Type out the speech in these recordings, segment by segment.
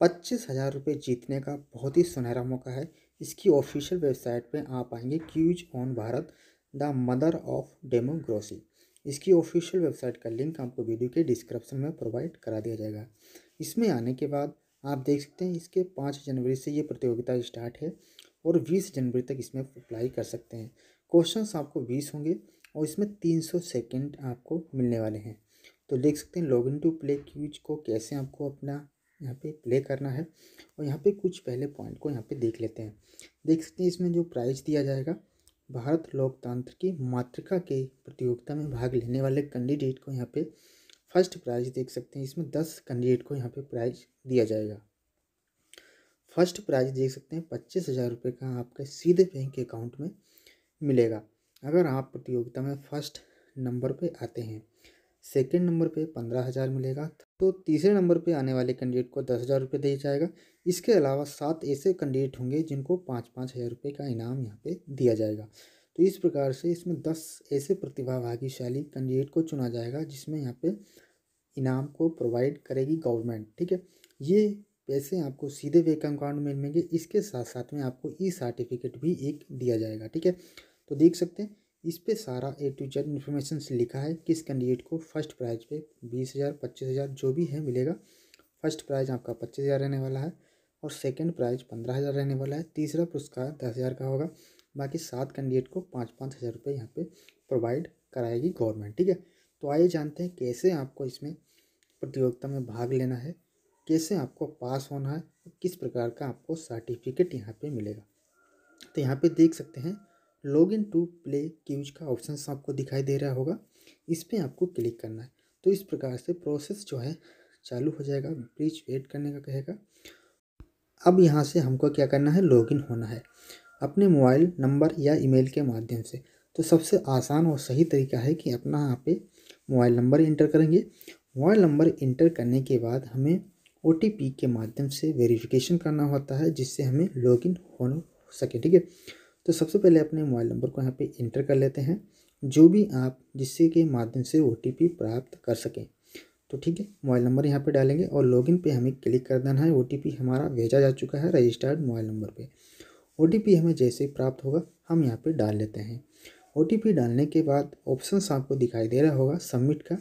पच्चीस हज़ार रुपये जीतने का बहुत ही सुनहरा मौका है इसकी ऑफिशियल वेबसाइट पे आप आएंगे quiz on Bharat the mother of democracy इसकी ऑफिशियल वेबसाइट का लिंक आपको वीडियो के डिस्क्रिप्शन में प्रोवाइड करा दिया जाएगा इसमें आने के बाद आप देख सकते हैं इसके पाँच जनवरी से ये प्रतियोगिता स्टार्ट है और बीस जनवरी तक इसमें अप्लाई कर सकते हैं क्वेश्चन आपको बीस होंगे और इसमें तीन सौ सेकेंड आपको मिलने वाले हैं तो देख सकते हैं log in to play quiz को कैसे आपको अपना यहाँ पे प्ले करना है और यहाँ पे कुछ पहले पॉइंट को यहाँ पे देख लेते हैं देख सकते हैं इसमें जो प्राइज़ दिया जाएगा भारत लोकतंत्र की मातृका के प्रतियोगिता में भाग लेने वाले कैंडिडेट को यहाँ पे फर्स्ट प्राइज़ देख सकते हैं इसमें दस कैंडिडेट को यहाँ पे प्राइज़ दिया जाएगा फर्स्ट प्राइज़ देख सकते हैं पच्चीस हज़ार रुपये का आपके सीधे बैंक अकाउंट में मिलेगा अगर आप प्रतियोगिता में फर्स्ट नंबर पे आते हैं सेकंड नंबर पे पंद्रह हज़ार मिलेगा तो तीसरे नंबर पे आने वाले कैंडिडेट को दस हज़ार रुपये दिया जाएगा इसके अलावा सात ऐसे कैंडिडेट होंगे जिनको पाँच पाँच हज़ार रुपये का इनाम यहाँ पे दिया जाएगा तो इस प्रकार से इसमें दस ऐसे प्रतिभाभागीशाली कैंडिडेट को चुना जाएगा जिसमें यहाँ पे इनाम को प्रोवाइड करेगी गवर्नमेंट ठीक है ये पैसे आपको सीधे बैंक अकाउंट में मिलेंगे इसके साथ साथ में आपको ई सर्टिफिकेट भी एक दिया जाएगा ठीक है तो देख सकते हैं इस पे सारा ए टू जेड इन्फॉर्मेशन लिखा है किस कैंडिडेट को फर्स्ट प्राइज पे बीस हज़ार पच्चीस हज़ार जो भी है मिलेगा फर्स्ट प्राइज आपका पच्चीस हज़ार रहने वाला है और सेकंड प्राइज पंद्रह हज़ार रहने वाला है तीसरा पुरस्कार दस हज़ार का होगा बाकी सात कैंडिडेट को पाँच पाँच हज़ार रुपये यहाँ पर प्रोवाइड कराएगी गवर्नमेंट ठीक है तो आइए जानते हैं कैसे आपको इसमें प्रतियोगिता में भाग लेना है कैसे आपको पास होना है किस प्रकार का आपको सर्टिफिकेट यहाँ पर मिलेगा तो यहाँ पर देख सकते हैं log in to play quiz का ऑप्शन आपको दिखाई दे रहा होगा इस पर आपको क्लिक करना है तो इस प्रकार से प्रोसेस जो है चालू हो जाएगा ब्रिज वेट करने का कहेगा अब यहाँ से हमको क्या करना है लॉगिन होना है अपने मोबाइल नंबर या ईमेल के माध्यम से तो सबसे आसान और सही तरीका है कि अपना यहाँ पे मोबाइल नंबर इंटर करेंगे मोबाइल नंबर इंटर करने के बाद हमें ओ के माध्यम से वेरिफिकेशन करना होता है जिससे हमें लॉगिन हो सके ठीक है तो सबसे पहले अपने मोबाइल नंबर को यहाँ पे इंटर कर लेते हैं जो भी आप जिससे के माध्यम से ओ प्राप्त कर सकें तो ठीक है मोबाइल नंबर यहाँ पे डालेंगे और लॉगिन पे हमें क्लिक कर देना है ओ हमारा भेजा जा चुका है रजिस्टर्ड मोबाइल नंबर पे ओ हमें जैसे ही प्राप्त होगा हम यहाँ पे डाल लेते हैं ओ डालने के बाद ऑप्शन आपको दिखाई दे रहा होगा सबमिट का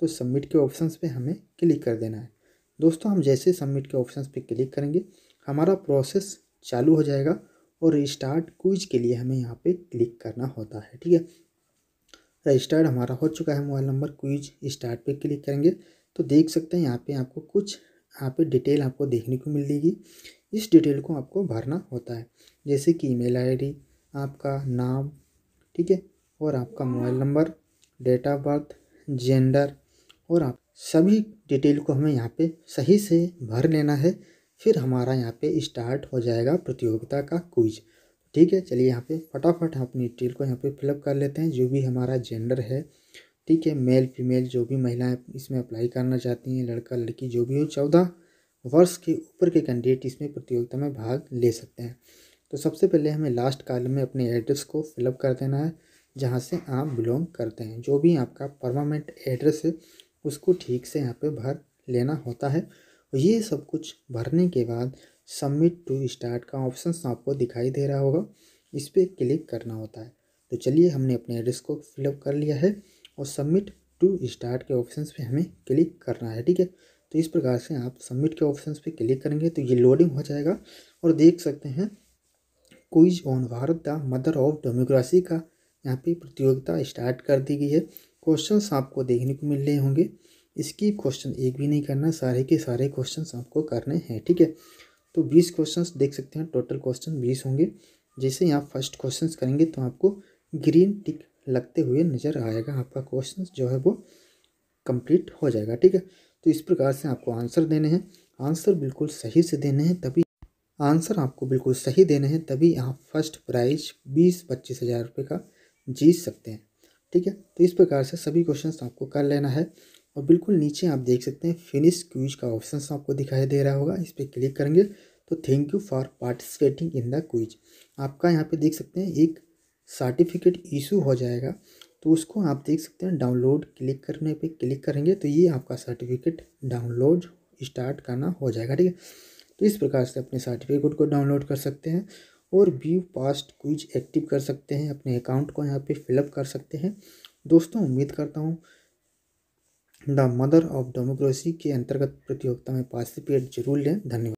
तो सबमिट के ऑप्शन पर हमें क्लिक कर देना है दोस्तों हम जैसे सबमिट के ऑप्शन पर क्लिक करेंगे हमारा प्रोसेस चालू हो जाएगा और रिस्टार्ट क्विज के लिए हमें यहाँ पे क्लिक करना होता है ठीक है रजिस्टर्ड हमारा हो चुका है मोबाइल नंबर क्विज स्टार्ट पे क्लिक करेंगे तो देख सकते हैं यहाँ पे आपको कुछ यहाँ पे डिटेल आपको देखने को मिलेगी इस डिटेल को आपको भरना होता है जैसे कि ईमेल आईडी आपका नाम ठीक है और आपका mobile number date of birth gender और आप सभी डिटेल को हमें यहाँ पे सही से भर लेना है फिर हमारा यहाँ पे स्टार्ट हो जाएगा प्रतियोगिता का क्विज ठीक है चलिए यहाँ पे फटाफट हम अपनी डिटेल को यहाँ पे फिलअप कर लेते हैं जो भी हमारा जेंडर है ठीक है मेल फीमेल जो भी महिलाएं इसमें अप्लाई करना चाहती हैं लड़का लड़की जो भी हो चौदह वर्ष के ऊपर के कैंडिडेट इसमें प्रतियोगिता में भाग ले सकते हैं तो सबसे पहले हमें लास्ट कॉलम में अपने एड्रेस को फिलअप कर देना है जहाँ से आप बिलोंग करते हैं जो भी आपका परमानेंट एड्रेस है उसको ठीक से यहाँ पर भर लेना होता है तो ये सब कुछ भरने के बाद सबमिट टू स्टार्ट का ऑप्शन आपको दिखाई दे रहा होगा इस पर क्लिक करना होता है तो चलिए हमने अपने एड्रेस को फिलअप कर लिया है और सबमिट टू स्टार्ट के ऑप्शन पे हमें क्लिक करना है ठीक है तो इस प्रकार से आप सबमिट के ऑप्शन पे क्लिक करेंगे तो ये लोडिंग हो जाएगा और देख सकते हैं quiz on Bharat the mother of democracy का यहाँ पे प्रतियोगिता स्टार्ट कर दी गई है क्वेश्चंस आपको देखने को मिल रहे होंगे स्कीप क्वेश्चन एक भी नहीं करना सारे के सारे क्वेश्चन आपको करने हैं ठीक है तो बीस क्वेश्चन देख सकते हैं टोटल क्वेश्चन बीस होंगे जैसे यहाँ फर्स्ट क्वेश्चन करेंगे तो आपको ग्रीन टिक लगते हुए नज़र आएगा आपका क्वेश्चन जो है वो कंप्लीट हो जाएगा ठीक है तो इस प्रकार से आपको आंसर देने हैं आंसर बिल्कुल सही से देने हैं तभी आंसर आपको बिल्कुल सही देने हैं तभी आप फर्स्ट प्राइज बीस पच्चीस हज़ार रुपये का जीत सकते हैं ठीक है तो इस प्रकार से सभी क्वेश्चन आपको कर लेना है और बिल्कुल नीचे आप देख सकते हैं फिनिश क्विज का ऑप्शन आपको दिखाई दे रहा होगा इस पर क्लिक करेंगे तो thank you for participating in the quiz आपका यहाँ पे देख सकते हैं एक सर्टिफिकेट इशू हो जाएगा तो उसको आप देख सकते हैं डाउनलोड क्लिक करने पे क्लिक करेंगे तो ये आपका सर्टिफिकेट डाउनलोड स्टार्ट करना हो जाएगा ठीक है तो इस प्रकार से अपने सर्टिफिकेट को डाउनलोड कर सकते हैं और व्यू पास्ट क्विज एक्टिव कर सकते हैं अपने अकाउंट को यहाँ पर फिलअप कर सकते हैं दोस्तों उम्मीद करता हूँ द मदर ऑफ डेमोक्रेसी के अंतर्गत प्रतियोगिता में पार्टिसिपेट जरूर लें धन्यवाद